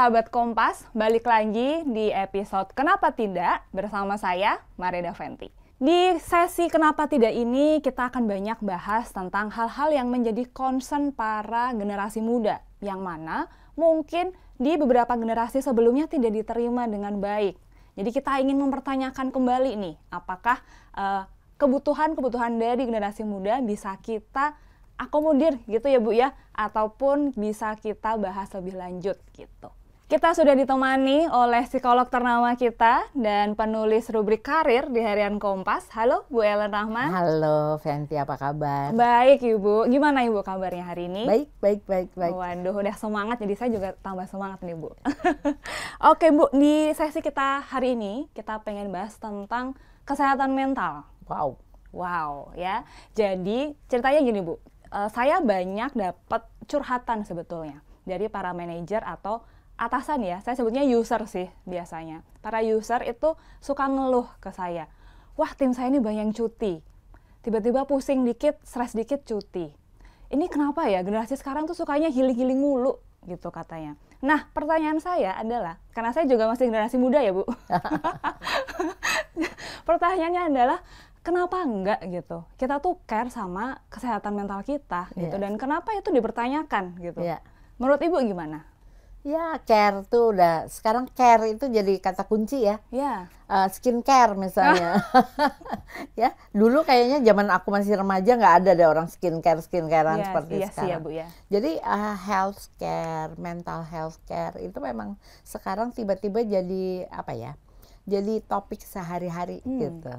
sahabat Kompas, balik lagi di episode Kenapa Tidak bersama saya, Mareda Fenty. Di sesi Kenapa Tidak ini, kita akan banyak bahas tentang hal-hal yang menjadi concern para generasi muda, yang mana mungkin di beberapa generasi sebelumnya tidak diterima dengan baik. Jadi kita ingin mempertanyakan kembali nih, apakah eh, kebutuhan-kebutuhan dari generasi muda bisa kita akomodir gitu ya Bu ya ataupun bisa kita bahas lebih lanjut gitu. Kita sudah ditemani oleh psikolog ternama kita dan penulis rubrik karir di Harian Kompas. Halo Bu Ellen Rahman. Halo Fenty, apa kabar? Baik Ibu. Gimana Ibu kabarnya hari ini? Baik, baik, baik, baik. Waduh, udah semangat jadi saya juga tambah semangat nih Bu. Oke Bu, di sesi kita hari ini kita pengen bahas tentang kesehatan mental. Wow. Wow ya. Jadi ceritanya gini Bu, uh, saya banyak dapat curhatan sebetulnya dari para manajer atau atasan ya, saya sebutnya user sih biasanya. Para user itu suka ngeluh ke saya. Wah, tim saya ini banyak yang cuti. Tiba-tiba pusing dikit, stres dikit, cuti. Ini kenapa ya? Generasi sekarang tuh sukanya healing-healing mulu gitu katanya. Nah, pertanyaan saya adalah, karena saya juga masih generasi muda ya, Bu. Pertanyaannya adalah, kenapa enggak gitu? Kita tuh care sama kesehatan mental kita gitu. Yeah. Dan kenapa itu dipertanyakan gitu. Yeah. Menurut Ibu gimana? Ya, care tuh udah sekarang care itu jadi kata kunci ya. Ya. Yeah. Uh, skincare misalnya. ya, dulu kayaknya zaman aku masih remaja nggak ada deh orang skincare skincarean yeah, seperti iya ya, sekarang. Sih Bu, ya. Jadi uh, health care, mental health care itu memang sekarang tiba-tiba jadi apa ya? Jadi topik sehari-hari hmm. gitu.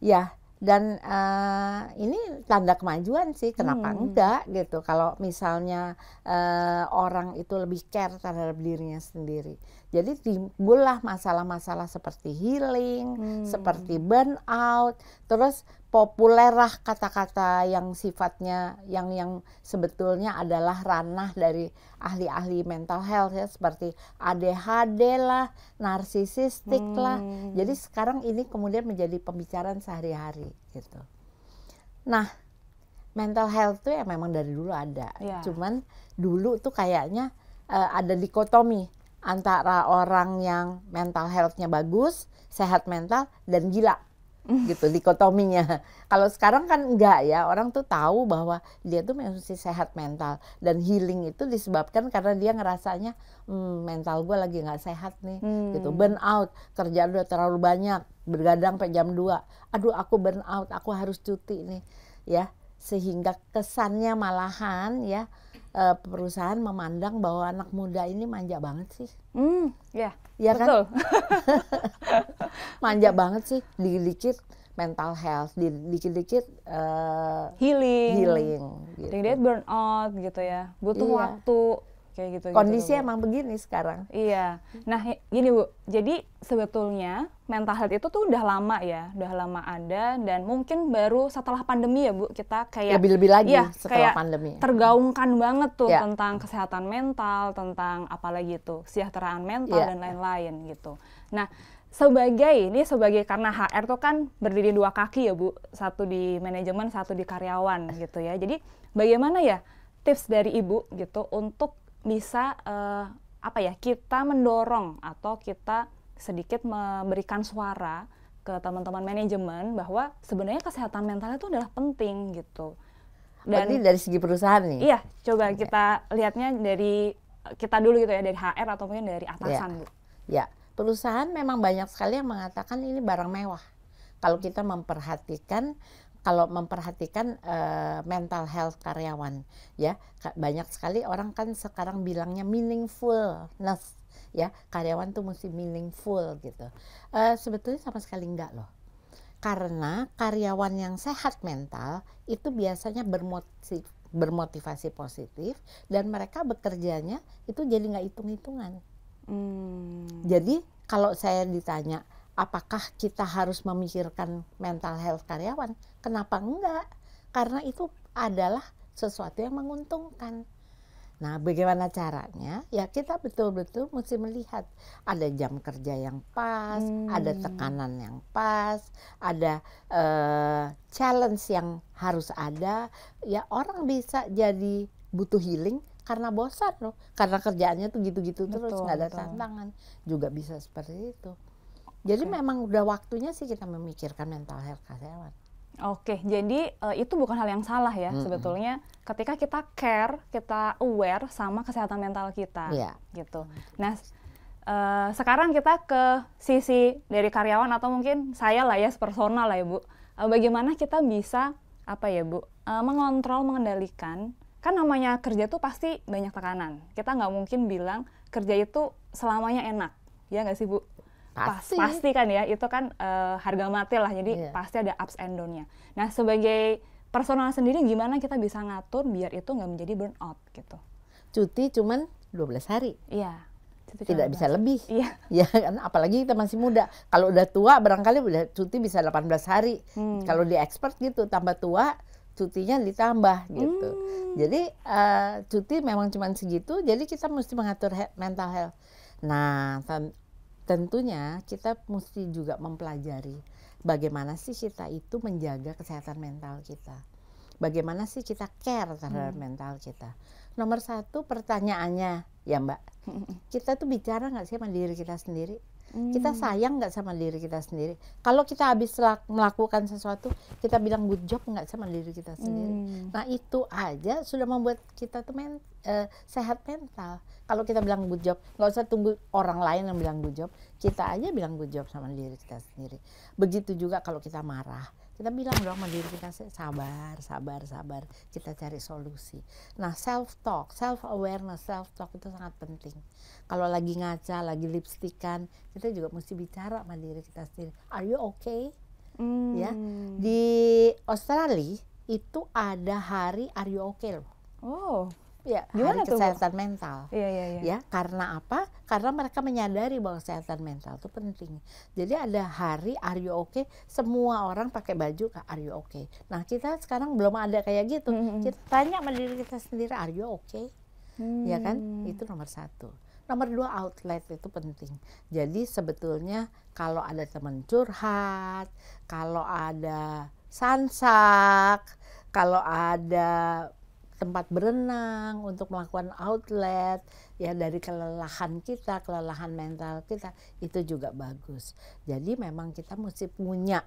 Ya, dan uh, ini tanda kemajuan sih kenapa hmm. enggak gitu kalau misalnya uh, orang itu lebih care terhadap dirinya sendiri jadi timbullah masalah-masalah seperti healing hmm. seperti burnout terus Populer lah kata-kata yang sifatnya yang yang sebetulnya adalah ranah dari ahli-ahli mental health ya seperti ADHD lah, narsisistik hmm. lah. Jadi sekarang ini kemudian menjadi pembicaraan sehari-hari gitu. Nah, mental health tuh ya memang dari dulu ada. Yeah. Cuman dulu tuh kayaknya uh, ada dikotomi antara orang yang mental health-nya bagus, sehat mental dan gila gitu dikotominya. Kalau sekarang kan enggak ya, orang tuh tahu bahwa dia tuh masih sehat mental dan healing itu disebabkan karena dia ngerasanya hmm, mental gue lagi enggak sehat nih, hmm. gitu burn out, kerjaan udah terlalu banyak, bergadang sampai jam 2. Aduh, aku burn out, aku harus cuti nih, ya. Sehingga kesannya malahan ya uh, perusahaan memandang bahwa anak muda ini manja banget sih. Hmm, ya. ya betul. kan? manja banget sih, dikit-dikit mental health, dikit-dikit uh, healing, healing, gitu. dikit out gitu ya, butuh iya. waktu kayak gitu. gitu Kondisi gitu, emang Bu. begini sekarang. Iya. Nah, gini Bu, jadi sebetulnya mental health itu tuh udah lama ya, udah lama ada dan mungkin baru setelah pandemi ya Bu, kita kayak lebih-lebih lagi ya, setelah kayak pandemi. Tergaungkan banget tuh ya. tentang kesehatan mental, tentang apalagi itu, kesejahteraan mental ya. dan lain-lain gitu. Nah, sebagai ini sebagai karena HR tuh kan berdiri dua kaki ya Bu, satu di manajemen, satu di karyawan gitu ya. Jadi bagaimana ya tips dari Ibu gitu untuk bisa uh, apa ya kita mendorong atau kita sedikit memberikan suara ke teman-teman manajemen bahwa sebenarnya kesehatan mental itu adalah penting gitu. Oh, Dan Berarti dari segi perusahaan nih. Iya, coba okay. kita lihatnya dari kita dulu gitu ya dari HR atau mungkin dari atasan ya. gitu. Ya, perusahaan memang banyak sekali yang mengatakan ini barang mewah. Kalau kita memperhatikan kalau memperhatikan uh, mental health karyawan ya banyak sekali orang kan sekarang bilangnya meaningfulness ya karyawan tuh mesti meaningful gitu uh, sebetulnya sama sekali enggak loh karena karyawan yang sehat mental itu biasanya bermotif bermotivasi positif dan mereka bekerjanya itu jadi nggak hitung-hitungan hmm. jadi kalau saya ditanya apakah kita harus memikirkan mental health karyawan Kenapa enggak? Karena itu adalah sesuatu yang menguntungkan. Nah, bagaimana caranya? Ya kita betul-betul mesti melihat ada jam kerja yang pas, hmm. ada tekanan yang pas, ada uh, challenge yang harus ada. Ya orang bisa jadi butuh healing karena bosan loh, karena kerjaannya tuh gitu-gitu terus nggak ada tantangan. Juga bisa seperti itu. Jadi okay. memang udah waktunya sih kita memikirkan mental health karyawan. Oke, jadi uh, itu bukan hal yang salah ya mm -hmm. sebetulnya ketika kita care, kita aware sama kesehatan mental kita, yeah. gitu. Nah, uh, sekarang kita ke sisi dari karyawan atau mungkin saya lah ya, personal lah ya bu. Uh, bagaimana kita bisa apa ya bu, uh, mengontrol, mengendalikan? Kan namanya kerja tuh pasti banyak tekanan. Kita nggak mungkin bilang kerja itu selamanya enak, ya nggak sih bu? pasti pasti kan ya itu kan uh, harga mati lah jadi yeah. pasti ada ups and downnya nah sebagai personal sendiri gimana kita bisa ngatur biar itu nggak menjadi burnout gitu cuti cuman 12 hari iya cuti tidak bisa lebih iya ya kan apalagi kita masih muda kalau udah tua barangkali udah cuti bisa 18 hari hmm. kalau di expert gitu tambah tua cutinya ditambah gitu hmm. jadi uh, cuti memang cuma segitu jadi kita mesti mengatur he mental health nah tentunya kita mesti juga mempelajari bagaimana sih kita itu menjaga kesehatan mental kita. Bagaimana sih kita care terhadap hmm. mental kita. Nomor satu pertanyaannya ya Mbak, kita tuh bicara nggak sih sama diri kita sendiri? Hmm. Kita sayang nggak sama diri kita sendiri? Kalau kita habis melakukan sesuatu, kita bilang good job nggak sama diri kita sendiri? Hmm. Nah itu aja sudah membuat kita tuh mental uh, sehat mental. Kalau kita bilang good job, nggak usah tunggu orang lain yang bilang good job. Kita aja bilang good job sama diri kita sendiri. Begitu juga kalau kita marah, kita bilang dong sama diri kita sabar, sabar, sabar. Kita cari solusi. Nah, self talk, self awareness, self talk itu sangat penting. Kalau lagi ngaca, lagi lipstikan, kita juga mesti bicara sama diri kita sendiri. Are you okay? Mm. Ya, hmm. di Australia itu ada hari Are you okay loh. Oh. Ya, hari kesehatan mental. Iya, iya, iya. Ya, karena apa? Karena mereka menyadari bahwa kesehatan mental itu penting. Jadi ada hari are you okay? Semua orang pakai baju are you okay? Nah, kita sekarang belum ada kayak gitu. Mm -hmm. Kita tanya sama diri kita sendiri are you okay? Hmm. Ya kan? Hmm. Itu nomor satu. Nomor dua outlet itu penting. Jadi sebetulnya kalau ada teman curhat, kalau ada sansak, kalau ada tempat berenang, untuk melakukan outlet ya dari kelelahan kita, kelelahan mental kita itu juga bagus. Jadi memang kita mesti punya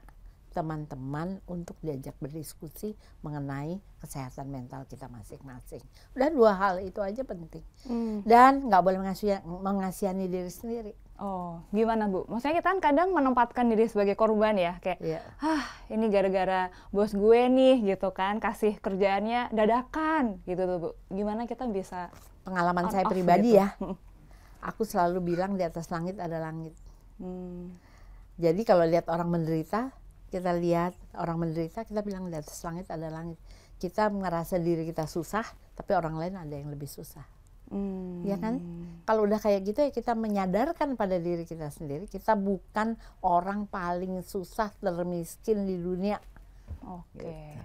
teman-teman untuk diajak berdiskusi mengenai kesehatan mental kita masing-masing. Udah dua hal itu aja penting. Hmm. Dan nggak boleh mengasihani, mengasihani diri sendiri Oh, gimana Bu? Maksudnya kita kan kadang menempatkan diri sebagai korban ya, kayak, yeah. ah ini gara-gara bos gue nih gitu kan, kasih kerjaannya dadakan gitu tuh Bu. Gimana kita bisa pengalaman saya pribadi gitu. ya, aku selalu bilang di atas langit ada langit. Hmm. Jadi kalau lihat orang menderita, kita lihat orang menderita, kita bilang di atas langit ada langit. Kita merasa diri kita susah, tapi orang lain ada yang lebih susah hmm. ya kan? Kalau udah kayak gitu ya kita menyadarkan pada diri kita sendiri kita bukan orang paling susah termiskin di dunia. Oke. Okay. Gitu.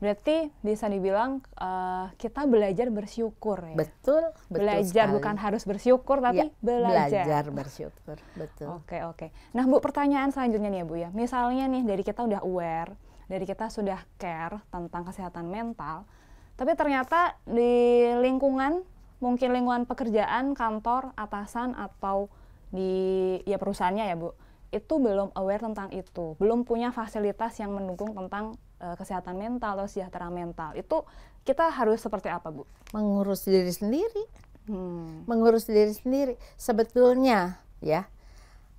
Berarti bisa dibilang uh, kita belajar bersyukur ya. Betul, betul Belajar sekali. bukan harus bersyukur tapi ya, belajar. Belajar bersyukur, betul. Oke, okay, oke. Okay. Nah, Bu, pertanyaan selanjutnya nih ya, Bu ya. Misalnya nih dari kita udah aware, dari kita sudah care tentang kesehatan mental, tapi ternyata di lingkungan mungkin lingkungan pekerjaan, kantor, atasan atau di ya perusahaannya ya Bu, itu belum aware tentang itu, belum punya fasilitas yang mendukung tentang uh, kesehatan mental atau sejahtera mental. Itu kita harus seperti apa Bu? Mengurus diri sendiri. Hmm. Mengurus diri sendiri. Sebetulnya ya,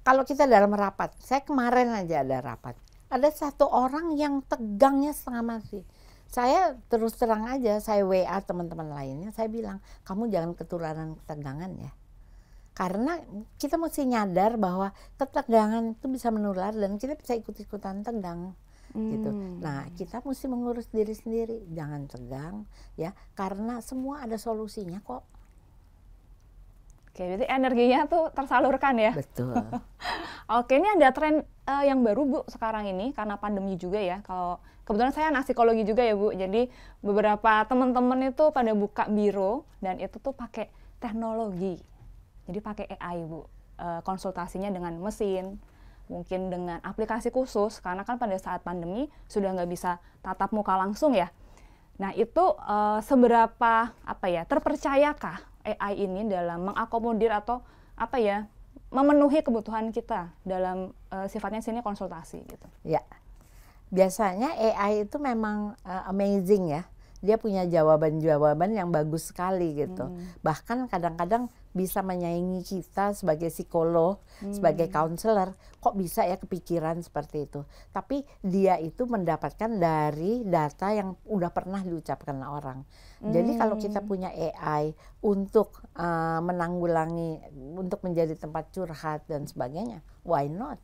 kalau kita dalam rapat, saya kemarin aja ada rapat, ada satu orang yang tegangnya setengah mati saya terus terang aja saya WA teman-teman lainnya saya bilang kamu jangan ketularan ketegangan ya karena kita mesti nyadar bahwa ketegangan itu bisa menular dan kita bisa ikut-ikutan tegang gitu. hmm. gitu. Nah kita mesti mengurus diri sendiri jangan tegang ya karena semua ada solusinya kok. Oke, jadi energinya tuh tersalurkan ya. Betul. Oke, ini ada tren uh, yang baru Bu sekarang ini karena pandemi juga ya. Kalau kebetulan saya anak psikologi juga ya Bu. Jadi beberapa teman-teman itu pada buka biro dan itu tuh pakai teknologi. Jadi pakai AI Bu. Uh, konsultasinya dengan mesin, mungkin dengan aplikasi khusus karena kan pada saat pandemi sudah nggak bisa tatap muka langsung ya. Nah, itu uh, seberapa apa ya, terpercayakah AI ini dalam mengakomodir atau apa ya memenuhi kebutuhan kita dalam uh, sifatnya sini konsultasi gitu. Ya. Biasanya AI itu memang uh, amazing ya. Dia punya jawaban-jawaban yang bagus sekali gitu. Hmm. Bahkan kadang-kadang bisa menyaingi kita sebagai psikolog, hmm. sebagai counselor kok bisa ya kepikiran seperti itu. Tapi dia itu mendapatkan dari data yang udah pernah diucapkan orang. Hmm. Jadi kalau kita hmm. punya AI untuk uh, menanggulangi, untuk menjadi tempat curhat dan sebagainya, why not?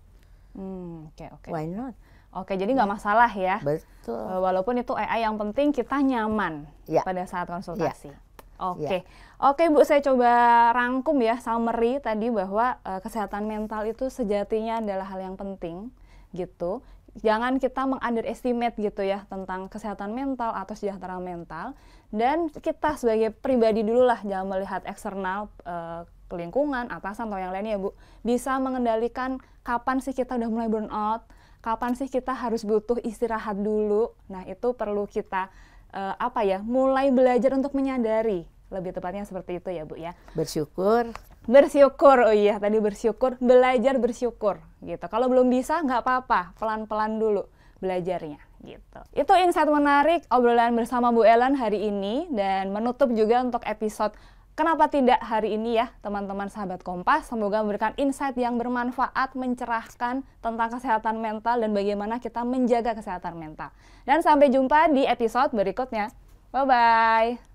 Hmm, oke okay, Okay. Why not? Oke, jadi nggak ya. masalah ya. Betul. Eh, walaupun itu AI yang penting kita nyaman ya. pada saat konsultasi. Ya. Iya. Oke, okay. ya. oke okay, Bu, saya coba rangkum ya summary tadi bahwa uh, kesehatan mental itu sejatinya adalah hal yang penting gitu. Jangan kita mengunderestimate gitu ya tentang kesehatan mental atau sejahtera mental dan kita sebagai pribadi dulu lah jangan melihat eksternal uh, lingkungan, atasan atau yang lainnya ya Bu. Bisa mengendalikan kapan sih kita udah mulai burnout, kapan sih kita harus butuh istirahat dulu. Nah, itu perlu kita uh, apa ya mulai belajar untuk menyadari lebih tepatnya seperti itu ya bu ya bersyukur bersyukur oh iya tadi bersyukur belajar bersyukur gitu kalau belum bisa nggak apa-apa pelan-pelan dulu belajarnya gitu itu insight menarik obrolan bersama Bu Ellen hari ini dan menutup juga untuk episode Kenapa tidak hari ini ya teman-teman sahabat Kompas? Semoga memberikan insight yang bermanfaat, mencerahkan tentang kesehatan mental dan bagaimana kita menjaga kesehatan mental. Dan sampai jumpa di episode berikutnya. Bye-bye.